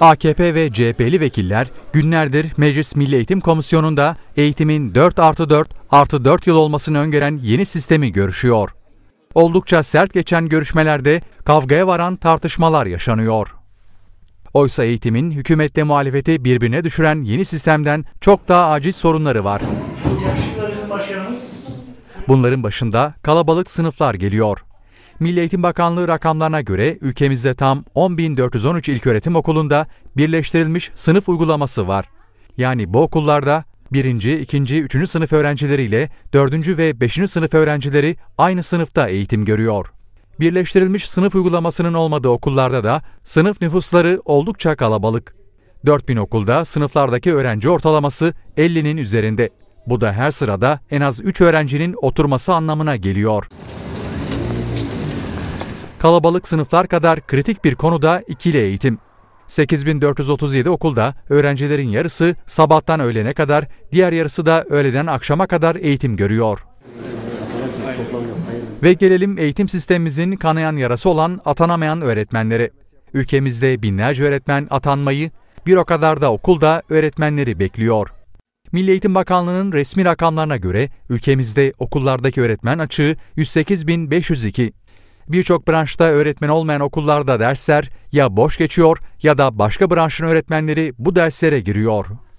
AKP ve CHP'li vekiller günlerdir Meclis Milli Eğitim Komisyonu'nda eğitimin 4 artı 4 artı 4 yıl olmasını öngören yeni sistemi görüşüyor. Oldukça sert geçen görüşmelerde kavgaya varan tartışmalar yaşanıyor. Oysa eğitimin hükümetle muhalefeti birbirine düşüren yeni sistemden çok daha acil sorunları var. Bunların başında kalabalık sınıflar geliyor. Milli Eğitim Bakanlığı rakamlarına göre ülkemizde tam 10.413 ilköğretim okulunda birleştirilmiş sınıf uygulaması var. Yani bu okullarda 1. 2. 3. sınıf öğrencileriyle 4. ve 5. sınıf öğrencileri aynı sınıfta eğitim görüyor. Birleştirilmiş sınıf uygulamasının olmadığı okullarda da sınıf nüfusları oldukça kalabalık. 4000 okulda sınıflardaki öğrenci ortalaması 50'nin üzerinde. Bu da her sırada en az 3 öğrencinin oturması anlamına geliyor kalabalık sınıflar kadar kritik bir konuda ikili eğitim. 8437 okulda öğrencilerin yarısı sabahtan öğlene kadar, diğer yarısı da öğleden akşama kadar eğitim görüyor. Ve gelelim eğitim sistemimizin kanayan yarası olan atanamayan öğretmenleri. Ülkemizde binlerce öğretmen atanmayı, bir o kadar da okulda öğretmenleri bekliyor. Milli Eğitim Bakanlığı'nın resmi rakamlarına göre ülkemizde okullardaki öğretmen açığı 108.502. Birçok branşta öğretmen olmayan okullarda dersler ya boş geçiyor ya da başka branşın öğretmenleri bu derslere giriyor.